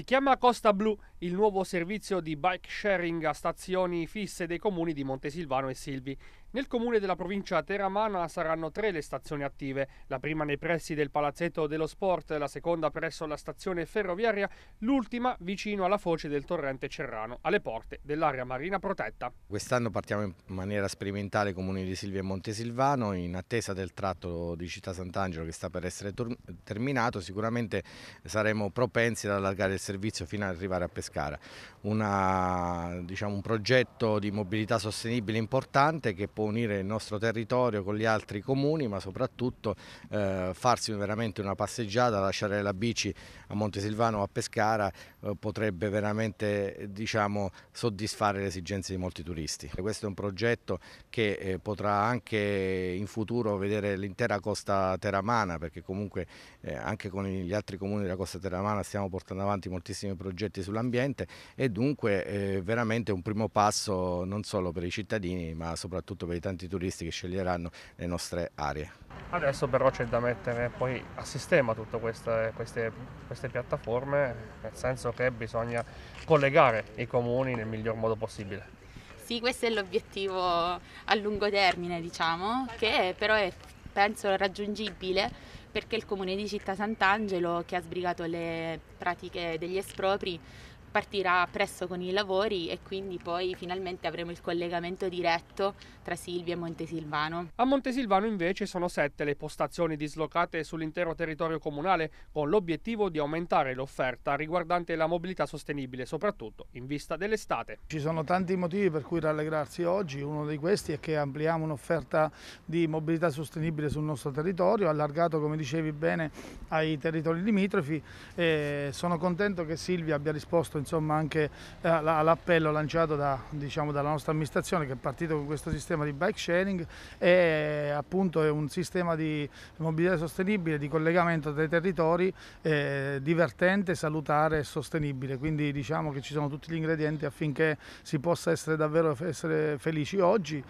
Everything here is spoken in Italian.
Si chiama Costa Blu, il nuovo servizio di bike sharing a stazioni fisse dei comuni di Montesilvano e Silvi. Nel comune della provincia teramana saranno tre le stazioni attive, la prima nei pressi del Palazzetto dello Sport, la seconda presso la stazione ferroviaria, l'ultima vicino alla foce del torrente Cerrano, alle porte dell'area marina protetta. Quest'anno partiamo in maniera sperimentale i comuni di Silvi e Montesilvano in attesa del tratto di Città Sant'Angelo che sta per essere terminato, sicuramente saremo propensi ad allargare il servizio servizio fino ad arrivare a Pescara. Una, diciamo, un progetto di mobilità sostenibile importante che può unire il nostro territorio con gli altri comuni ma soprattutto eh, farsi veramente una passeggiata, lasciare la bici a Montesilvano o a Pescara eh, potrebbe veramente diciamo, soddisfare le esigenze di molti turisti. Questo è un progetto che eh, potrà anche in futuro vedere l'intera costa teramana perché comunque eh, anche con gli altri comuni della costa teramana stiamo portando avanti moltissimi progetti sull'ambiente e dunque è eh, veramente un primo passo non solo per i cittadini ma soprattutto per i tanti turisti che sceglieranno le nostre aree. Adesso però c'è da mettere poi a sistema tutte queste, queste, queste piattaforme, nel senso che bisogna collegare i comuni nel miglior modo possibile. Sì, questo è l'obiettivo a lungo termine, diciamo, che però è penso raggiungibile perché il comune di Città Sant'Angelo, che ha sbrigato le pratiche degli espropri, partirà presto con i lavori e quindi poi finalmente avremo il collegamento diretto tra Silvia e Montesilvano. A Montesilvano invece sono sette le postazioni dislocate sull'intero territorio comunale con l'obiettivo di aumentare l'offerta riguardante la mobilità sostenibile, soprattutto in vista dell'estate. Ci sono tanti motivi per cui rallegrarsi oggi, uno di questi è che ampliamo un'offerta di mobilità sostenibile sul nostro territorio, allargato come dicevi bene ai territori limitrofi. E sono contento che Silvia abbia risposto insomma, anche eh, all'appello lanciato da, diciamo, dalla nostra amministrazione che è partito con questo sistema di bike sharing e appunto è un sistema di mobilità sostenibile, di collegamento tra i territori eh, divertente, salutare e sostenibile, quindi diciamo che ci sono tutti gli ingredienti affinché si possa essere davvero essere felici oggi.